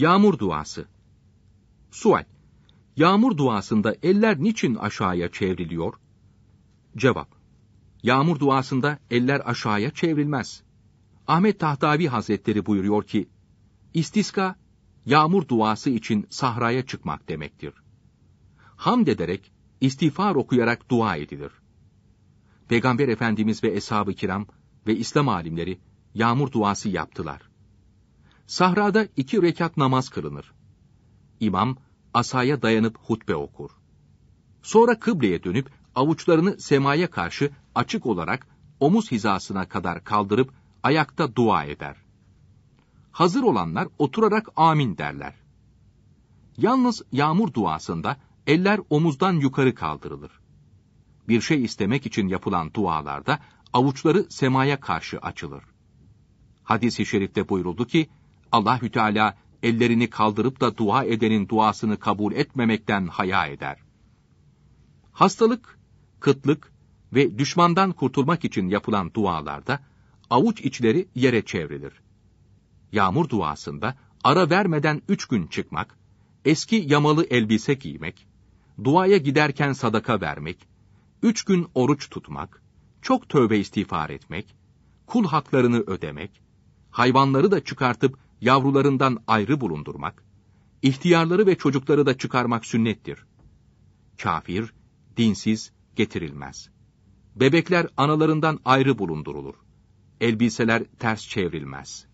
Yağmur duası. Sual. Yağmur duasında eller niçin aşağıya çevriliyor? Cevap. Yağmur duasında eller aşağıya çevrilmez. Ahmet Tahtavi Hazretleri buyuruyor ki, İstiska, yağmur duası için sahraya çıkmak demektir. Hamd ederek, istiğfar okuyarak dua edilir. Peygamber Efendimiz ve eshab-ı kiram ve İslam alimleri yağmur duası yaptılar. Sahrada iki rekat namaz kılınır. İmam asaya dayanıp hutbe okur. Sonra kıbleye dönüp avuçlarını semaya karşı açık olarak omuz hizasına kadar kaldırıp ayakta dua eder. Hazır olanlar oturarak amin derler. Yalnız yağmur duasında eller omuzdan yukarı kaldırılır. Bir şey istemek için yapılan dualarda avuçları semaya karşı açılır. Hadis-i şerifte buyuruldu ki, Allahü Teala ellerini kaldırıp da dua edenin duasını kabul etmemekten haya eder. Hastalık, kıtlık ve düşmandan kurtulmak için yapılan dualarda avuç içleri yere çevrilir. Yağmur duasında ara vermeden üç gün çıkmak, eski yamalı elbise giymek, duaya giderken sadaka vermek, üç gün oruç tutmak, çok tövbe istiğfar etmek, kul haklarını ödemek, hayvanları da çıkartıp yavrularından ayrı bulundurmak, ihtiyarları ve çocukları da çıkarmak sünnettir. Kafir, dinsiz getirilmez. Bebekler analarından ayrı bulundurulur. Elbiseler ters çevrilmez.''